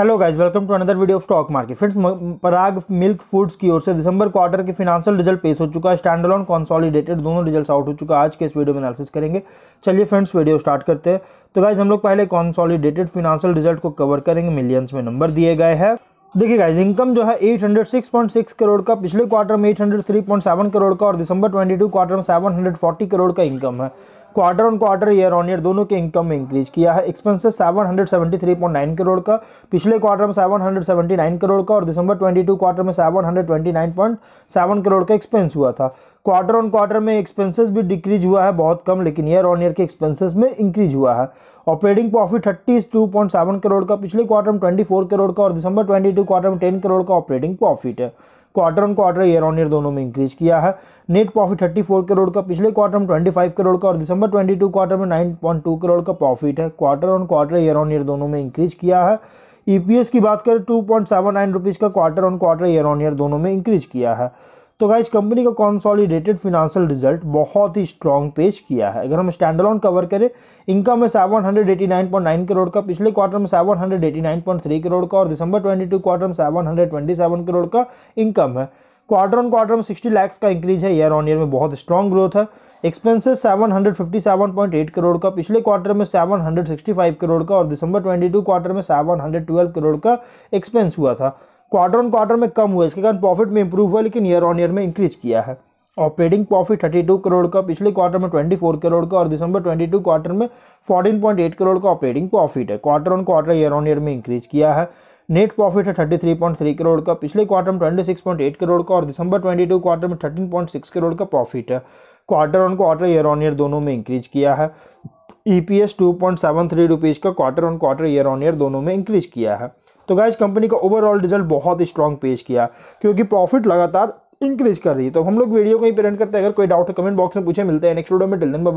hello guys welcome to another video of stock market friends Parag milk foods की ओर से दिसंबर क्वार्टर के फिनांशियल रिजल्ट पेश हो चुका है ऑन कॉन्सॉलीडेटेड दोनों रिजल्ट्स आउट हो चुका है आज के इस वीडियो में एनालिसिस करेंगे चलिए फ्रेंड्स वीडियो स्टार्ट करते हैं तो गाइज हम लोग पहले कॉन्सॉलिडेटेड फिनांशियल रिजल्ट को कवर करेंगे मिलियंस में नंबर दिए गए हैं देखिए गाइज इनकम जो है 806.6 करोड़ का पिछले क्वार्टर में 803.7 करोड़ का और दिसंबर 22 क्वार्टर में 740 करोड़ का इनकम है quarter on quarter year on year दोनों के इनकम में इंक्रीज किया है एक्सपेंसेस 773.9 करोड़ का पिछले क्वार्टर में 779 करोड़ का और दिसंबर 22 क्वार्टर में 729.7 करोड़ का एक्सपेंस हुआ था क्वार्टर ऑन क्वार्टर में एक्सपेंसेस भी डिक्रीज हुआ है बहुत कम लेकिन ईयर ऑन ईयर के एक्सपेंसेस में इंक्रीज हुआ है operating profit thirty two point seven crore का पिछले क्वार्टर में ट्वेंटी फोर करोड़ का और दिसंबर ट्वेंटी टू क्वार्टर में टेन करोड़ का ऑपरेटिंग प्रॉफिट है quarter on quarter year on year दोनों में इंक्रीज किया है नेट प्रॉफिट 34 करोड़ का पिछले क्वार्टर में 25 करोड़ का और दिसंबर 22 क्वार्टर में 9.2 करोड़ का प्रॉफिट है quarter on quarter year on year दोनों में इंक्रीज किया है ईपीएस e की बात करें टू पॉइंट का quarter on quarter year on year दोनों में इंक्रीज किया है तो क्या इस कंपनी का कॉन्सॉलिडेटेड फिनेंशियल रिजल्ट बहुत ही स्ट्रॉन्ग पेश किया है अगर हम स्टैंड ऑन कवर करें इनकम है seven hundred eighty nine point nine crore का पिछले क्वार्टर में seven hundred eighty nine point three crore का और दिसंबर ट्वेंटी टू क्वार्टर में seven hundred twenty seven crore का इनकम है क्वार्टर ऑन क्वार्टर में सिक्सटी लैक्स का इंक्रीज है ईयर ऑन ईयर में बहुत स्ट्रॉन्ग ग्रोथ है expenses seven hundred fifty seven point eight crore का पिछले क्वार्टर में seven hundred sixty five crore का और दिसंबर ट्वेंटी टू क्वार्टर में सेवन हंड्रेड ट्वेल्व करोड़ का एक्सपेंस हुआ था क्वार्टर ऑन क्वार्टर में कम हुआ इसके कारण प्रॉफिट में इंप्रूव हुआ लेकिन ईयर ऑन ईयर में इंक्रीज किया है operating profit thirty two crore का पिछले क्वार्टर में ट्वेंटी फोर करोड़ का और दिसंबर ट्वेंटी टू क्वार्टर में पॉइंट एट करोड़ का ऑपरेटिंग प्रॉफिट है quarter on quarter year on year में इंक्रीज किया है नेट प्रॉफिट है thirty three point three crore का पिछले क्वार्टर में twenty six point eight crore का और दिसंबर ट्वेंटी टू क्वार्टर में थर्टीन पॉइंट सिक्स करोड़ का प्रॉफिट है quarter on quarter year on year दोनों में इंक्रीज किया है E P S two point seven three rupees का quarter on quarter year on year दोनों में इंक्रीज किया है तो गाइज कंपनी का ओवरऑल रिजल्ट बहुत स्ट्रॉन्ग पेश किया क्योंकि प्रॉफिट लगातार इंक्रीज कर रही है तो हम लोग वीडियो को ही पेरेंट करते हैं अगर कोई डाउट है कमेंट बॉक्स में पूछे मिलते हैं नेक्स्ट वीडियो में टिल दिन बाय